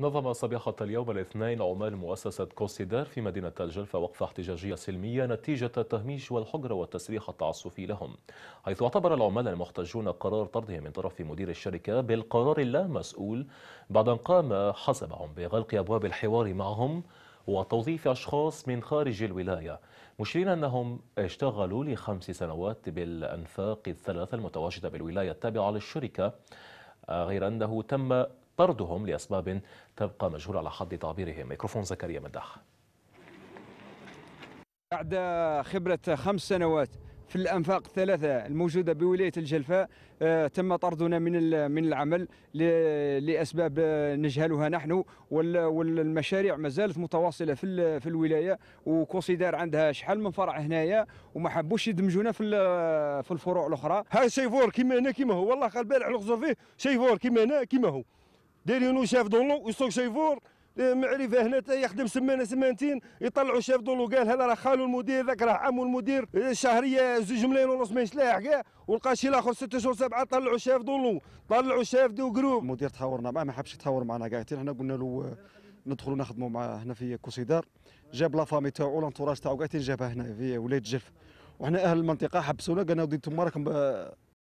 نظم صباح اليوم الاثنين عمال مؤسسة كوسيدار في مدينة الجلفة وقفة احتجاجية سلمية نتيجة التهميش والحجر والتسريح التعسفي لهم حيث اعتبر العمال المحتجون قرار طردهم من طرف مدير الشركة بالقرار اللامسؤول بعد أن قام حسبهم بغلق أبواب الحوار معهم وتوظيف أشخاص من خارج الولاية مشيرين أنهم اشتغلوا لخمس سنوات بالأنفاق الثلاثة المتواجدة بالولاية التابعة للشركة آه، غير أنه تم طردهم لأسباب تبقى مجهولة على حد تعبيرهم ميكروفون زكريا مداح بعد خبرة خمس سنوات في الانفاق الثلاثه الموجوده بولايه الجلفاء آه، تم طردنا من من العمل لاسباب نجهلها نحن والمشاريع ما زالت متواصله في في الولايه وكونسيدار عندها شحال من فرع هنايا وما حبوش يدمجونا في في الفروع الاخرى هاي سيفور كيما هنا كيما هو والله قال بالع الغزر فيه سيفور كيما هنا كيما هو دايرينو شاف دولو ويسوق شيفور معرفه هنا يخدم سمانه سمانتين يطلعوا شاف دولو قال هذا راه خالو المدير ذاك راه عمو المدير الشهريه زوج ملايين ونص ما يشلاح كاع ولقى شي الاخر ست شهور سبعه طلعوا شاف دولو طلعوا شاف دو جروب المدير تحاورنا معاه ما حبش يتحاور معنا كاع حنا قلنا له ندخلوا نخدموا معاه هنا في كوسيدار جاب لا فامي تاعو لانتوراج تاعو كاع جابها هنا في ولايه جلف وحنا اهل المنطقه حبسونا قالنا ودي انتم راكم